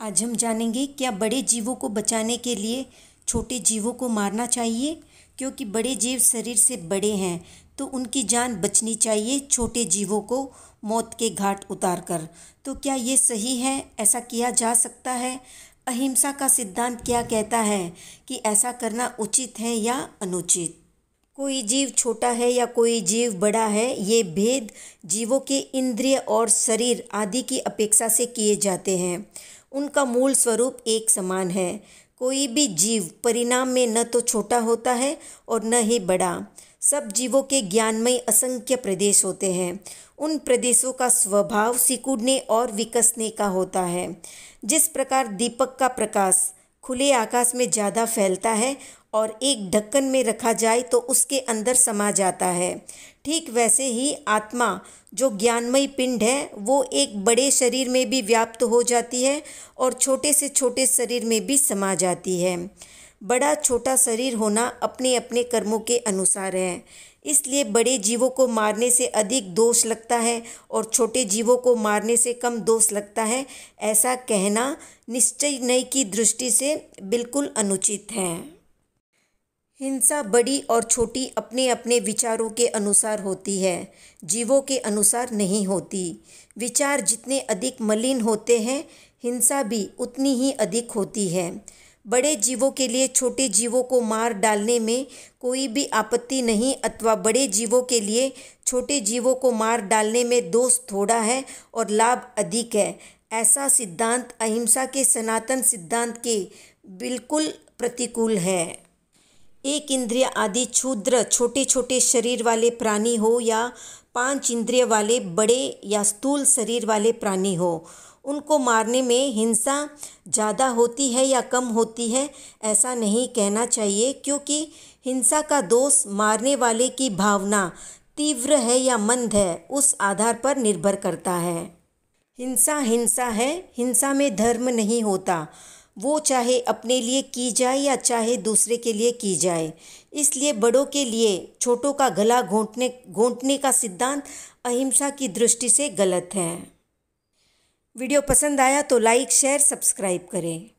आज हम जानेंगे क्या बड़े जीवों को बचाने के लिए छोटे जीवों को मारना चाहिए क्योंकि बड़े जीव शरीर से बड़े हैं तो उनकी जान बचनी चाहिए छोटे जीवों को मौत के घाट उतार कर तो क्या ये सही है ऐसा किया जा सकता है अहिंसा का सिद्धांत क्या कहता है कि ऐसा करना उचित है या अनुचित कोई जीव छोटा है या कोई जीव बड़ा है ये भेद जीवों के इंद्रिय और शरीर आदि की अपेक्षा से किए जाते हैं उनका मूल स्वरूप एक समान है कोई भी जीव परिणाम में न तो छोटा होता है और न ही बड़ा सब जीवों के ज्ञानमय असंख्य प्रदेश होते हैं उन प्रदेशों का स्वभाव सिकुड़ने और विकसने का होता है जिस प्रकार दीपक का प्रकाश खुले आकाश में ज़्यादा फैलता है और एक ढक्कन में रखा जाए तो उसके अंदर समा जाता है ठीक वैसे ही आत्मा जो ज्ञानमय पिंड है वो एक बड़े शरीर में भी व्याप्त हो जाती है और छोटे से छोटे शरीर में भी समा जाती है बड़ा छोटा शरीर होना अपने अपने कर्मों के अनुसार है इसलिए बड़े जीवों को मारने से अधिक दोष लगता है और छोटे जीवों को मारने से कम दोष लगता है ऐसा कहना निश्चय नहीं की दृष्टि से बिल्कुल अनुचित है हिंसा बड़ी और छोटी अपने अपने विचारों के अनुसार होती है जीवों के अनुसार नहीं होती विचार जितने अधिक मलिन होते हैं हिंसा भी उतनी ही अधिक होती है बड़े जीवों के लिए छोटे जीवों को मार डालने में कोई भी आपत्ति नहीं अथवा बड़े जीवों के लिए छोटे जीवों को मार डालने में दोष थोड़ा है और लाभ अधिक है ऐसा सिद्धांत अहिंसा के सनातन सिद्धांत के बिल्कुल प्रतिकूल है एक इंद्रिय आदि क्षुद्र छोटे छोटे शरीर वाले प्राणी हो या पांच इंद्रिय वाले बड़े या स्थूल शरीर वाले प्राणी हो उनको मारने में हिंसा ज़्यादा होती है या कम होती है ऐसा नहीं कहना चाहिए क्योंकि हिंसा का दोष मारने वाले की भावना तीव्र है या मंद है उस आधार पर निर्भर करता है हिंसा हिंसा है हिंसा में धर्म नहीं होता वो चाहे अपने लिए की जाए या चाहे दूसरे के लिए की जाए इसलिए बड़ों के लिए छोटों का गला घोंटने घोंटने का सिद्धांत अहिंसा की दृष्टि से गलत है वीडियो पसंद आया तो लाइक शेयर सब्सक्राइब करें